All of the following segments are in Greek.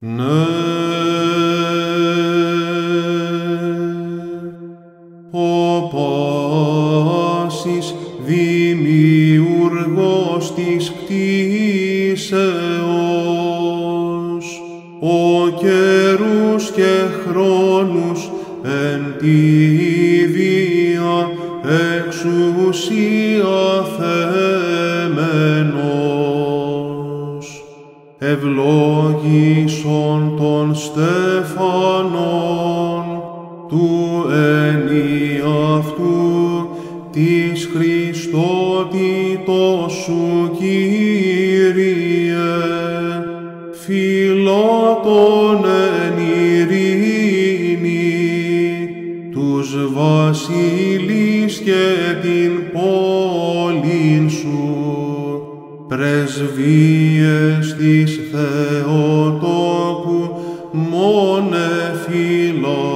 No. φανών του ενή αυτού της Χριστότητος σου Κύριε Φιλά τον εν ειρήνη τους βασιλείς και την πόλη σου πρεσβείες της Θεός φιλάνθρωπε.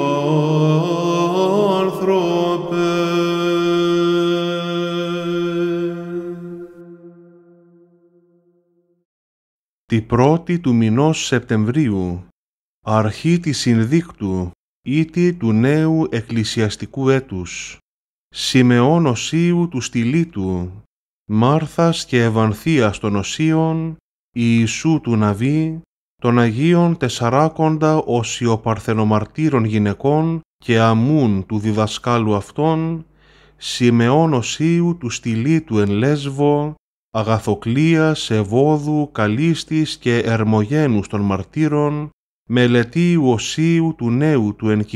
Τη πρώτη του μηνός Σεπτεμβρίου, αρχή της συνδίκτου ήτη του νέου εκκλησιαστικού έτους, Σιμεών Οσίου του Στυλίτου, Μάρθας και Ευανθίας των Οσίων, Ιησού του Ναβί, των Αγίων Τεσσαράκοντα Οσιοπαρθενομαρτύρων γυναικών και αμούν του διδασκάλου αυτών, Σιμεών Οσίου του Στυλίτου εν Λέσβο, Αγαθοκλίας, σεβόδου, Καλίστης και Ερμογένους των Μαρτύρων, Μελετίου Οσίου του Νέου του εν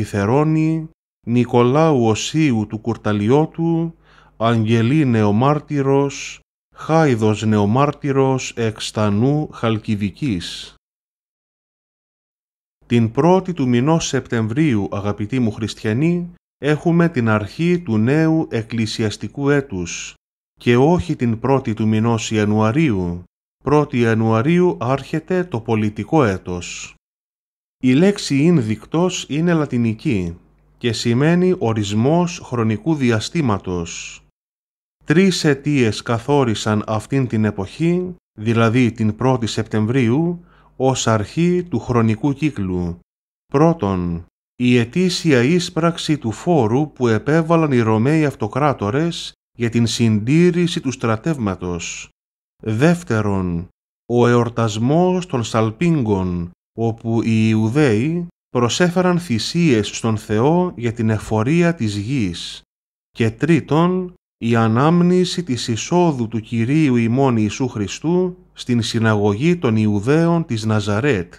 Νικολάου Οσίου του Κουρταλιώτου, Αγγελή Νεομάρτυρος, Χάιδος Νεομάρτυρος Εξτανού Χαλκιδικής. Την πρώτη του μηνός Σεπτεμβρίου, αγαπητοί μου χριστιανοί, έχουμε την αρχή του νέου εκκλησιαστικού έτους και όχι την πρώτη του μηνός Ιανουαρίου. 1η Ιανουαρίου άρχεται το πολιτικό έτος. Η λέξη «ίνδικτος» είναι λατινική και σημαίνει ορισμός χρονικού διαστήματος. Τρεις αιτίες καθόρισαν αυτήν την εποχή, δηλαδή την 1η Σεπτεμβρίου, ως αρχή του χρονικού κύκλου. Πρώτον, η ετήσια ίσπραξη του φόρου που επέβαλαν οι Ρωμαίοι αυτοκράτορες για την συντήρηση του στρατεύματος. Δεύτερον, ο εορτασμός των Σαλπίγκων, όπου οι Ιουδαίοι προσέφεραν θυσίες στον Θεό για την εφορία της γης. Και τρίτον, η ανάμνηση της εισόδου του Κυρίου ημών Ιησού Χριστού στην συναγωγή των Ιουδαίων της Ναζαρέτ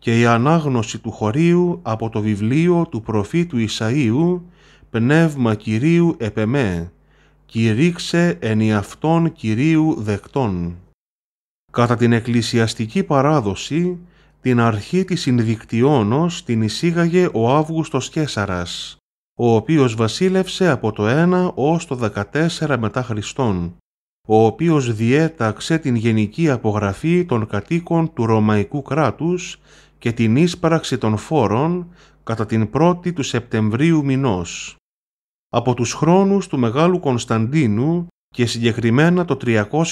και η ανάγνωση του χωρίου από το βιβλίο του προφήτου Ισαΐου «Πνεύμα Κυρίου επεμέ, κηρύξε εν αυτών Κυρίου δεκτών». Κατά την εκκλησιαστική παράδοση, την αρχή της συνδικτιώνος την εισήγαγε ο Αύγουστος Κέσαρας, ο οποίος βασίλευσε από το 1 ως το 14 μετά Χριστόν, ο οποίος διέταξε την γενική απογραφή των κατοίκων του Ρωμαϊκού κράτους και την ίσπραξη των φόρων κατά την 1η του Σεπτεμβρίου μηνός. Από τους χρόνους του Μεγάλου Κωνσταντίνου και συγκεκριμένα το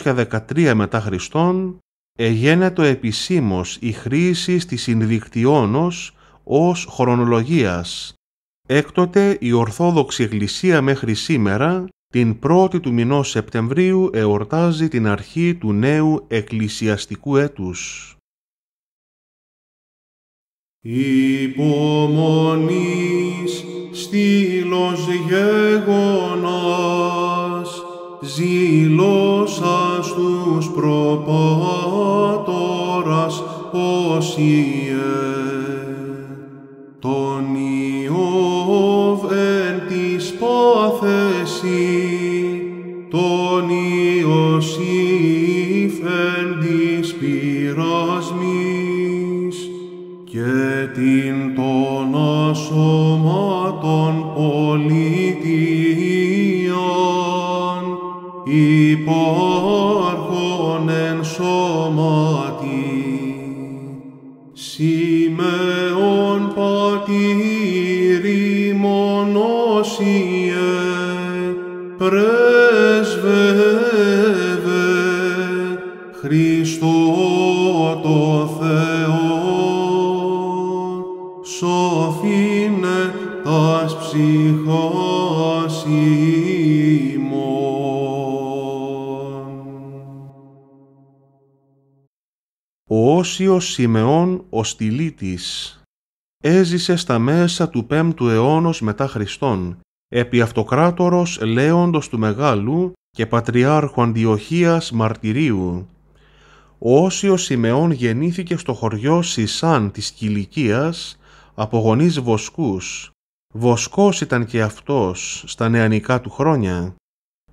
313 μετά Χριστόν, εγένετο επισήμως η χρήση της συνδικτιώνος ως χρονολογίας, Έκτοτε η Ορθόδοξη Εκκλησία μέχρι σήμερα, την 1η του μηνός Σεπτεμβρίου εορτάζει την αρχή του νέου εκκλησιαστικού έτους. Υπομονής στήλος γεγονάς, ζήλος αστούς προπάτορας όσιε τον υπάρχον εν σώματι, Σιμεών πατήρι μονόσιε, πρέπει Όσιος Σιμεών ο Στυλίτης έζησε στα μέσα του 5ου αιώνος μετά Χριστόν, επί αυτοκράτορος Λέοντος του Μεγάλου και Πατριάρχου Αντιοχίας Μαρτυρίου. Ο Όσιος Σιμεών γεννήθηκε στο χωριό Σισάν της Κιλικίας από γονείς βοσκούς. Βοσκός ήταν και αυτός στα νεανικά του χρόνια.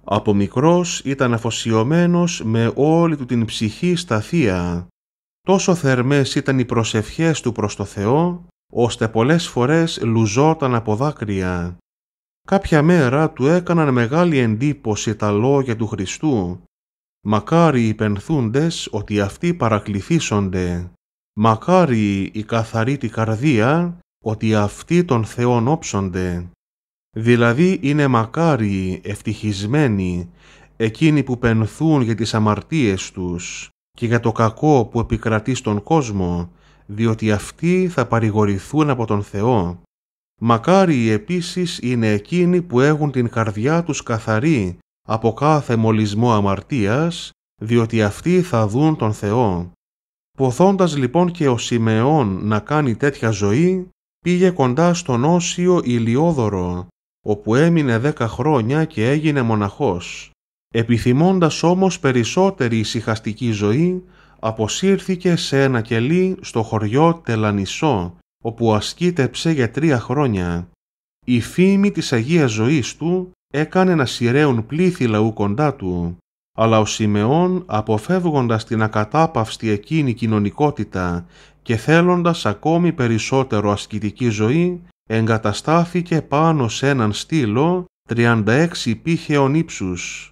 Από μικρός ήταν αφοσιωμένος με όλη του την ψυχή στα θεία. Τόσο θερμές ήταν οι προσευχές του προς το Θεό, ώστε πολλές φορές λουζόταν από δάκρυα. Κάποια μέρα του έκαναν μεγάλη εντύπωση τα λόγια του Χριστού. Μακάρι οι πενθούντες ότι αυτοί παρακληθήσονται. Μακάρι η καθαρή τη καρδία ότι αυτοί τον Θεό όψονται. Δηλαδή είναι μακάρι, ευτυχισμένοι, εκείνοι που πενθούν για τις αμαρτίες τους, και για το κακό που επικρατεί στον κόσμο, διότι αυτοί θα παρηγορηθούν από τον Θεό. Μακάρι επίσης είναι εκείνοι που έχουν την καρδιά τους καθαρή από κάθε μολυσμό αμαρτίας, διότι αυτοί θα δουν τον Θεό. Ποθώντας λοιπόν και ο Σιμεών να κάνει τέτοια ζωή, πήγε κοντά στον Όσιο Ηλιόδωρο, όπου έμεινε δέκα χρόνια και έγινε μοναχός. Επιθυμώντας όμως περισσότερη ησυχαστική ζωή, αποσύρθηκε σε ένα κελί στο χωριό Τελανισό, όπου ασκήτεψε για τρία χρόνια. Η φήμη της Αγίας Ζωής του έκανε να σειραίουν πλήθη λαού κοντά του, αλλά ο Σιμεών αποφεύγοντας την ακατάπαυστη εκείνη κοινωνικότητα και θέλοντας ακόμη περισσότερο ασκητική ζωή, εγκαταστάθηκε πάνω σε έναν στήλο 36 πύχεων ύψους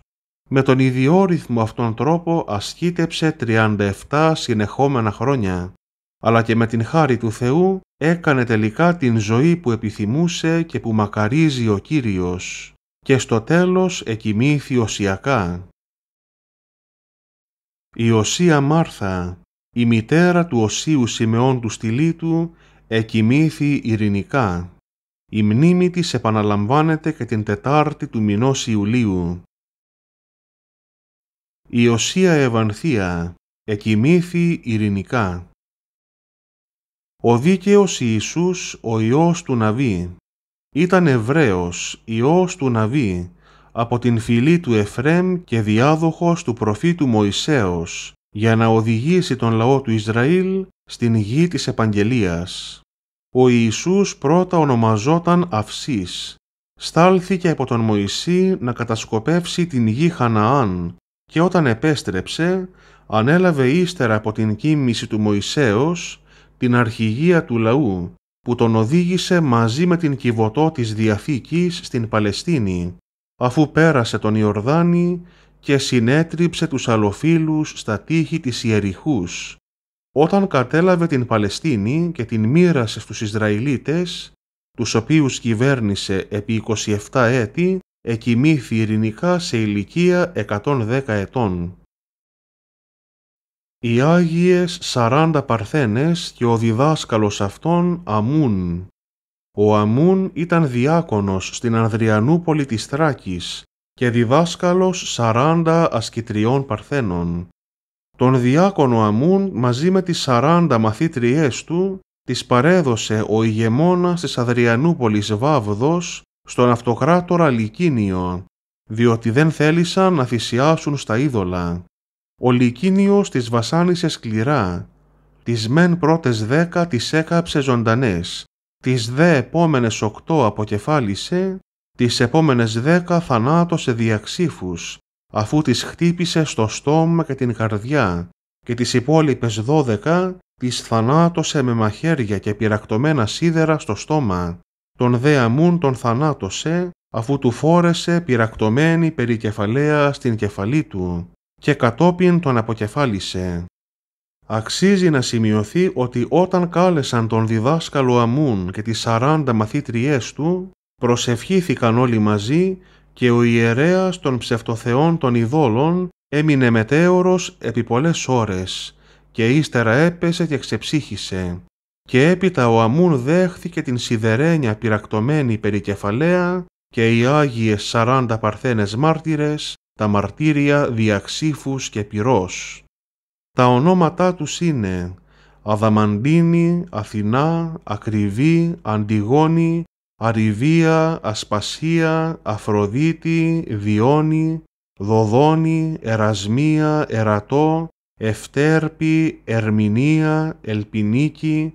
με τον ιδιόρυθμο αυτόν τρόπο ασκήτεψε 37 συνεχόμενα χρόνια, αλλά και με την χάρη του Θεού έκανε τελικά την ζωή που επιθυμούσε και που μακαρίζει ο Κύριος και στο τέλος εκοιμήθη οσιακά. Η Οσία Μάρθα, η μητέρα του Οσίου Σιμεών του Στυλίτου, εκοιμήθη ειρηνικά. Η μνήμη της επαναλαμβάνεται και την Τετάρτη του μηνός Ιουλίου η οσία Ευανθία εκοιμήθη ειρηνικά. Ο δίκαιος Ιησούς, ο Υιός του Ναβί, ήταν Εβραίος, Υιός του Ναβί, από την φυλή του Εφραίμ και διάδοχος του προφήτου Μωυσέως, για να οδηγήσει τον λαό του Ισραήλ στην γη της επαγγελίας. Ο Ιησούς πρώτα ονομαζόταν Αυσής. Στάλθηκε από τον Μωυσή να κατασκοπεύσει την γη Χαναάν και όταν επέστρεψε ανέλαβε ύστερα από την κίνηση του Μωυσέως την αρχηγία του λαού που τον οδήγησε μαζί με την κυβωτό της Διαθήκης στην Παλαιστίνη αφού πέρασε τον Ιορδάνη και συνέτριψε τους αλοφίλους στα τείχη της Ιεριχούς. Όταν κατέλαβε την Παλαιστίνη και την μοίρασε στους Ισραηλίτες, τους οποίους κυβέρνησε επί 27 έτη, εκοιμήθη ειρηνικά σε ηλικία 110 ετών. Οι Άγιες σαράντα παρθένες και ο διδάσκαλος αυτών Αμούν. Ο Αμούν ήταν διάκονος στην Ανδριανούπολη της Θράκης και διδάσκαλος σαράντα ασκητριών παρθένων. Τον διάκονο Αμούν μαζί με τις σαράντα μαθήτριές του τις παρέδωσε ο ηγεμόνας της Αδριανούπολης Βάβδος στον αυτοκράτορα Λικίνιο, διότι δεν θέλησαν να θυσιάσουν στα είδωλα. Ο Λικίνιος τις βασάνισε σκληρά, τις μεν πρώτες δέκα τις έκαψε ζωντανές, τις δε επόμενες οκτώ αποκεφάλισε, τις επόμενες δέκα θανάτωσε διαξύφους, αφού τις χτύπησε στο στόμα και την καρδιά, και τις υπόλοιπες δώδεκα τις θανάτωσε με μαχαίρια και πυρακτωμένα σίδερα στο στόμα τον δε αμούν τον θανάτωσε, αφού του φόρεσε πυρακτωμένη περί στην κεφαλή του και κατόπιν τον αποκεφάλισε. Αξίζει να σημειωθεί ότι όταν κάλεσαν τον διδάσκαλο Αμούν και τις 40 μαθήτριές του, προσευχήθηκαν όλοι μαζί και ο ιερέας των ψευτοθεών των ειδόλων έμεινε μετέωρος επί πολλές ώρες και ύστερα έπεσε και ξεψύχησε και έπειτα ο Αμούν δέχθηκε την σιδερένια πυρακτωμένη περικεφαλαία και οι Άγιες σαράντα παρθένες μάρτυρες, τα μαρτύρια διαξήφους και πυρός. Τα ονόματά τους είναι Αδαμαντίνη, Αθηνά, Ακριβή, Αντιγόνη, Αριβία, Ασπασία, Αφροδίτη, Διόνη, Δοδόνη, Ερασμία, Ερατό, Ευτέρπη, Ερμηνία, Ελπινίκη,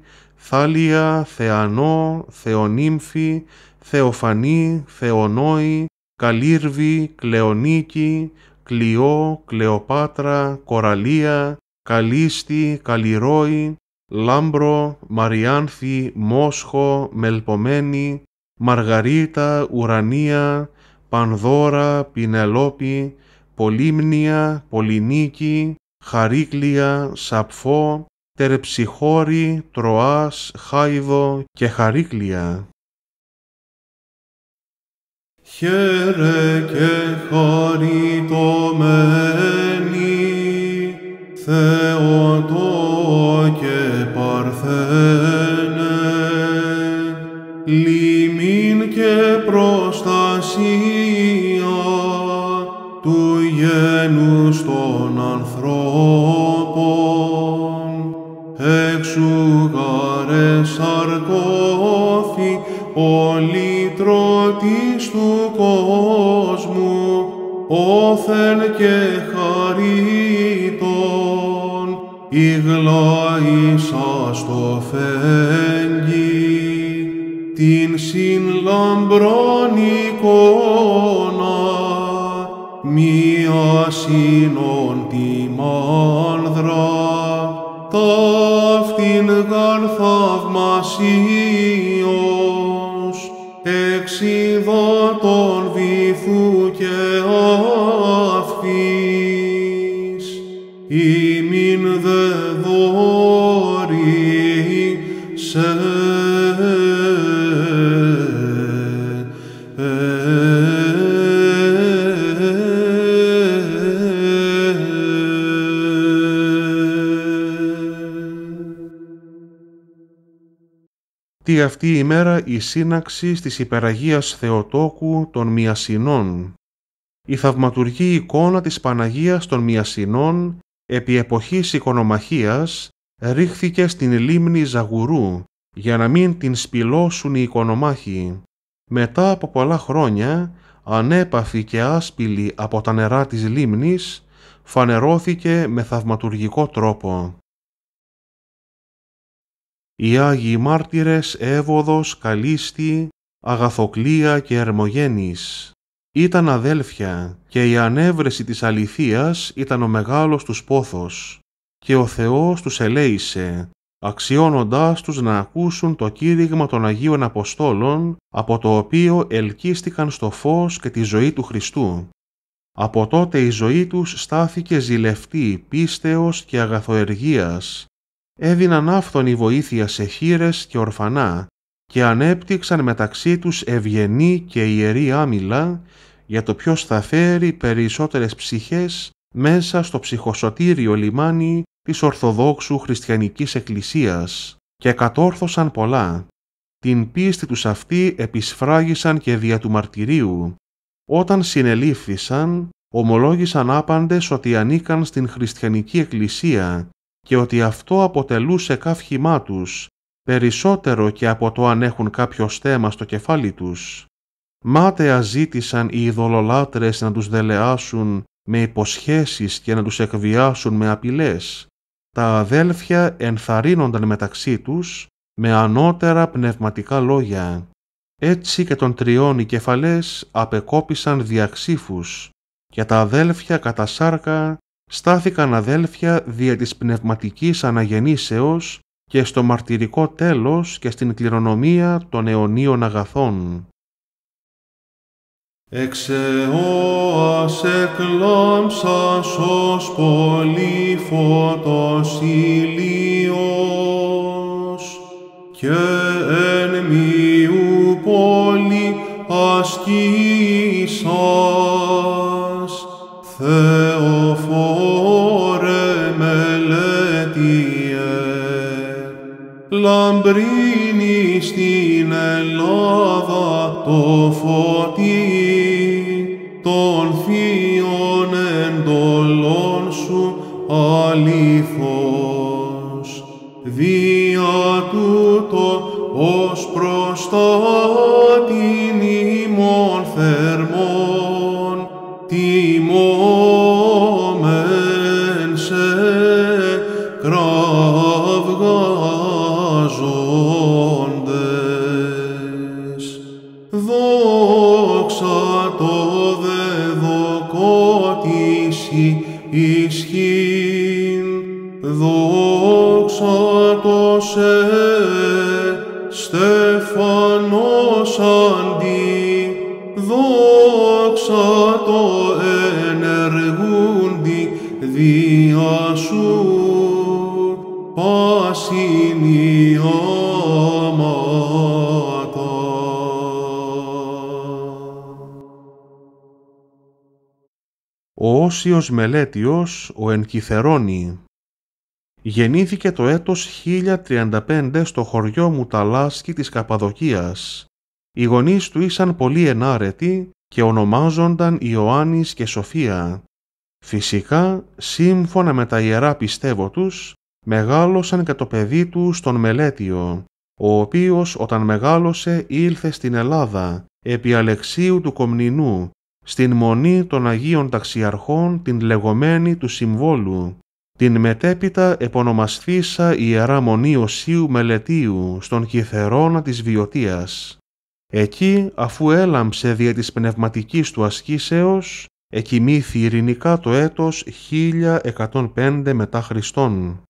Θάλια, Θεανό, Θεονύμφη, Θεοφανή, Θεονόη, Καλύρβη, Κλεονίκη, Κλειό, Κλεοπάτρα, Κοραλία, Καλίστη, Καλλιρόη, Λάμπρο, Μαριάνθη, Μόσχο, Μελπομένη, Μαργαρίτα, Ουρανία, Πανδώρα, Πινελόπη, Πολύμνια, Πολυνίκη, Χαρίκλια, Σαπφό, τερεψιχώρη, Τροάς, Χάιδο και Χαρίκλια. Χαίρε και χαριτωμένη, η γλώσσα στο φέγγι την συλλαμπρών εικόνα μία σύνον τη μάνδρα ταύτην γαρ και αυτή η μέρα η σύναξη της Υπεραγίας Θεοτόκου των Μιασινών. Η θαυματουργή εικόνα της Παναγίας των Μιασινών επί εποχής οικονομαχίας ρίχθηκε στην λίμνη Ζαγουρού για να μην την σπηλώσουν οι οικονομάχοι. Μετά από πολλά χρόνια, ανέπαφη και άσπηλη από τα νερά της λίμνης, φανερώθηκε με θαυματουργικό τρόπο οι Άγιοι Μάρτυρες Εύωδος, Καλίστη, Αγαθοκλία και Ερμογένης. Ήταν αδέλφια και η ανέβρεση της αληθείας ήταν ο μεγάλος τους πόθος και ο Θεός τους ελέησε, αξιώνοντάς τους να ακούσουν το κήρυγμα των Αγίων Αποστόλων, από το οποίο ελκύστηκαν στο φως και τη ζωή του Χριστού. Από τότε η ζωή τους στάθηκε ζηλευτή πίστεως και αγαθοεργίας, έδιναν αυτόν βοήθεια σε χείρες και ορφανά και ανέπτυξαν μεταξύ τους ευγενή και ιερή άμυλα για το ποιος θα φέρει περισσότερες ψυχές μέσα στο ψυχοσωτήριο λιμάνι της Ορθοδόξου Χριστιανικής Εκκλησίας και κατόρθωσαν πολλά. Την πίστη τους αυτή επισφράγισαν και δια του μαρτυρίου. Όταν συνελήφθησαν, ομολόγησαν άπαντες ότι ανήκαν στην Χριστιανική Εκκλησία και ότι αυτό αποτελούσε καύχημά τους, περισσότερο και από το αν έχουν κάποιο στέμα στο κεφάλι τους. Μάταια ζήτησαν οι ειδωλολάτρες να τους δελεάσουν με υποσχέσεις και να τους εκβιάσουν με απειλές. Τα αδέλφια ενθαρρύνονταν μεταξύ τους με ανώτερα πνευματικά λόγια. Έτσι και των τριών οι κεφαλές απεκόπησαν διαξήφους και τα αδέλφια κατά σάρκα στάθηκαν αδέλφια δια της πνευματικής αναγεννήσεως και στο μαρτυρικό τέλος και στην κληρονομία των αιωνίων αγαθών. Εξεώας εκλάμψας ως πολύ φωτός ηλίος και εν μιού πολύ ασκήσας Θεοφόρε μελέτιε, λαμπρίνει στην Ελλάδα το πως είναι Ο Όσιος Μελέτιος, ο Ενκυθερώνη, γεννήθηκε το έτος 1035 στο χωριό Μουταλάσκη της Καπαδοκίας. Οι γονείς του ήσαν πολύ ενάρετοι και ονομάζονταν Ιωάννης και Σοφία. Φυσικά, σύμφωνα με τα ιερά πιστεύω τους, μεγάλωσαν και το παιδί του στον Μελέτιο, ο οποίος όταν μεγάλωσε ήλθε στην Ελλάδα, επί Αλεξίου του Κομνηνού, στην Μονή των Αγίων Ταξιαρχών την λεγόμενη του Συμβόλου, την μετέπειτα επωνομαστήσα Ιερά Μονή Οσίου Μελετίου στον Κιθερώνα της Βιωτίας. Εκεί, αφού έλαμψε δια της πνευματικής του ασκήσεως, εκοιμήθη ειρηνικά το έτος 1105 μετά Χριστόν.